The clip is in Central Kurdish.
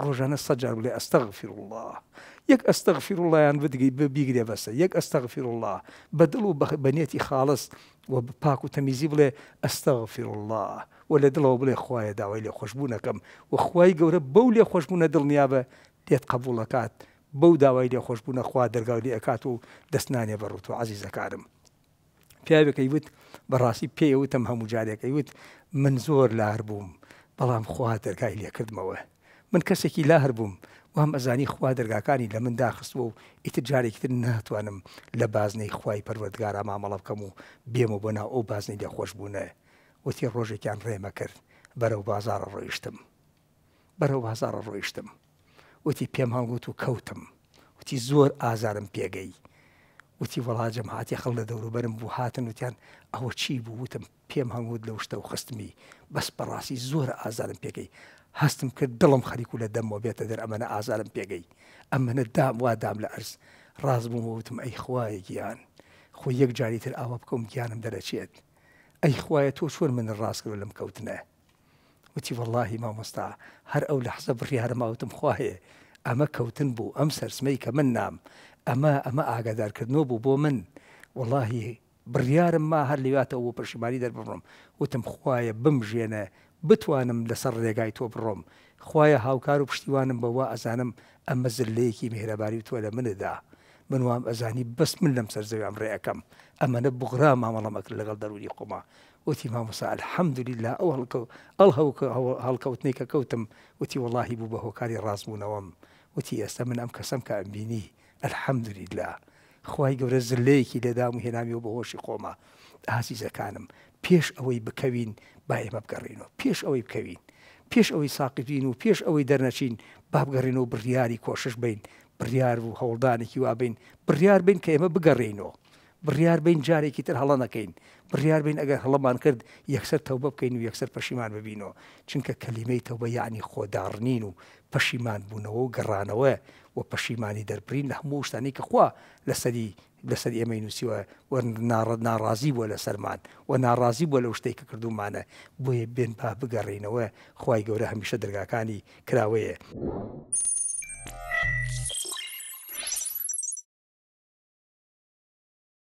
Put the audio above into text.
ڕۆژانە سەجار بڵێ ئەستەغفیر الله یەک ئەستەغفیر وڵیان بدگی بیگرێ بەسە یەک ئەستەغفیر الله بەدڵ و بەنێتی خاڵست و پاک و تەمیزی بڵێ ئەستەغفیر الله و لە دڵەوە بڵێ خوایە داوای لێ خۆشببوونەکەم و خی گەورە بەو لێ خۆشببوونە دڵنیابە دێت قبولەکات بەو داوای لێ خۆشببوونە خوا دەرگاو لێ ئەکات و دەستنانێ بەڕوت و عزیزەکارم پیاوێکەی وت بەڕاستی پێی وتم هەموو جارێکەی وت من زۆر لار بووم بەڵام خوا دەرگای لێ کردمەوە من کەسێکی لا هەر بووم وام ئەزانی خوا دەرگاکانی لە من داخستەوە و ئیتر جارێکتر ناتوانم لە بازنەی خوای پەروەردگارە مامەڵە بکەم و بێمە بۆ ناو ئەو بازنەی دەخۆش بوونە وتی ڕۆژێکیان ڕێمە کرد بەرەو بازارە ڕۆیشتم بەرەو بازارە ڕۆیشتم وتی پێم هەڵگووت و کەوتم وتی زۆر ئازارم پێگەی وتی وڵاجم هاتی خەڵ لە دەوروبەرم بوو هاتن وتیان ئەوە چی بوو وتم پێم هەنگوت لە شتە و خستمی بەس بەڕاستی زۆر ئازارم پێکەی هەستم کرد دڵم خەریک و لە دەمەوە بێتە دەر ئەمەە ئازارم پێگەی ئەمەە دام وادام لە ئەرز ڕاز بوومەوتم ئەی خوایە گیان خۆی یەک جاری تر ئاوا بکەم گیانم دەرەچێت ئەی خوایە تۆ چۆن من ڕاستکرد لەم کەوتنە وتی واللهی مامۆستا هەر ئەو لە حزە بڕیارماوتم خواهێ ئەمە کەوتن بوو ئەم سەرسمەی کە من نام ئەمە ئەمە ئاگادارکردنەوە بوو بۆ من واللهی بڕیارم ما هەر لەواتەوە پەشماری دەربڕم وتم خویە بمژێنە بتوانم لەسەر ڕێگای تۆ بڕۆم خویە هاوکار و پشتیوانم بەوە ئەزانم ئەمە زلەیەکی مهرەباری و تۆ لە مندا من وام ئەزانی بەس من لەم سەر زەویان ڕێەکەم ئەمەە بغرا مامەڵەمەکرد لەگەڵ دەروری خۆما وتی مامۆسا الحەمدوریلا ئەو هەڵکە ئەڵ هەڵکەوتنی کە کەوتم وتی وڵی بوو بە هۆکاری ڕازبوونەوەم وتی ئێستا من ئەم کەسم کە ئەمبینی الحەمدوریلا. خی گەورە زلەیەکی لەدام و هێنامی و بەهۆشی خۆما ئاسیزەکانم پێش ئەوەی بکەوین با ئێمە بگەڕینەوە پێش ئەوەی بکەوین پێش ئەوەی ساقین و پێش ئەوەی دەرنەچین بابگەڕین و بڕیاری کۆشش بین بڕیار و هەوڵدانێکی وابین بڕیار بین کە ئێمە بگەڕینەوە بڕیار بین جارێکی تر هەڵە نەکەین بڕیار بین ئەگەر هەڵەمان کرد یەکسەر تەوبە بکەین و یەکسەر پەشیمان ببینەوە چونکە کەلیمەی تەوبە یعنی خۆدارنین و پەشیمان بوونەوە و گەڕانەوە و پەشیمانی دەربین لە هەموو شتانی کە خوا لە سەری لەسەر ئێمە نووسیوە ناڕازی بووە لە سەرمان و ناڕازی بووە لەو شتێک کە کردومانە بۆیە بێن پا بگەڕینەوە خی گەورە هەمیشە دەرگاکانی کراوەیە.